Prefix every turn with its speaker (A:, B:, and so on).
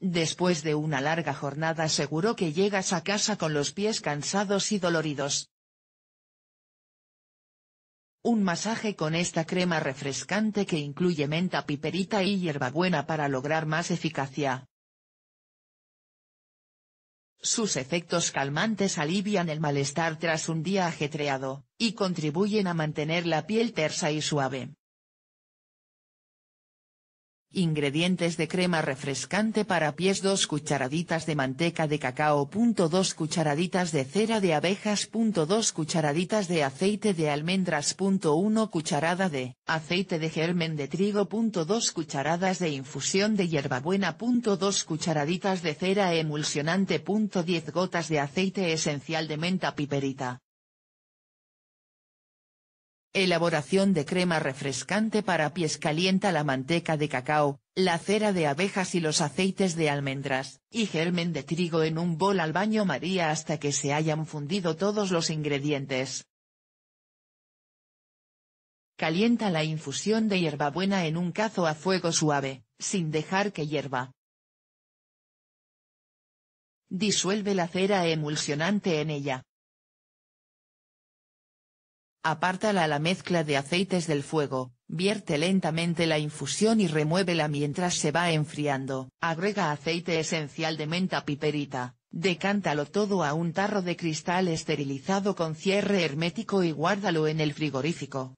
A: Después de una larga jornada seguro que llegas a casa con los pies cansados y doloridos. Un masaje con esta crema refrescante que incluye menta piperita y hierbabuena para lograr más eficacia. Sus efectos calmantes alivian el malestar tras un día ajetreado, y contribuyen a mantener la piel tersa y suave. Ingredientes de crema refrescante para pies 2 cucharaditas de manteca de cacao. 2 cucharaditas de cera de abejas. 2 cucharaditas de aceite de almendras. 1 cucharada de aceite de germen de trigo. 2 cucharadas de infusión de hierbabuena. 2 cucharaditas de cera emulsionante. 10 gotas de aceite esencial de menta piperita. Elaboración de crema refrescante para pies calienta la manteca de cacao, la cera de abejas y los aceites de almendras, y germen de trigo en un bol al baño María hasta que se hayan fundido todos los ingredientes. Calienta la infusión de hierbabuena en un cazo a fuego suave, sin dejar que hierva. Disuelve la cera emulsionante en ella, Apártala la mezcla de aceites del fuego, vierte lentamente la infusión y remuévela mientras se va enfriando. Agrega aceite esencial de menta piperita, decántalo todo a un tarro de cristal esterilizado con cierre hermético y guárdalo en el frigorífico.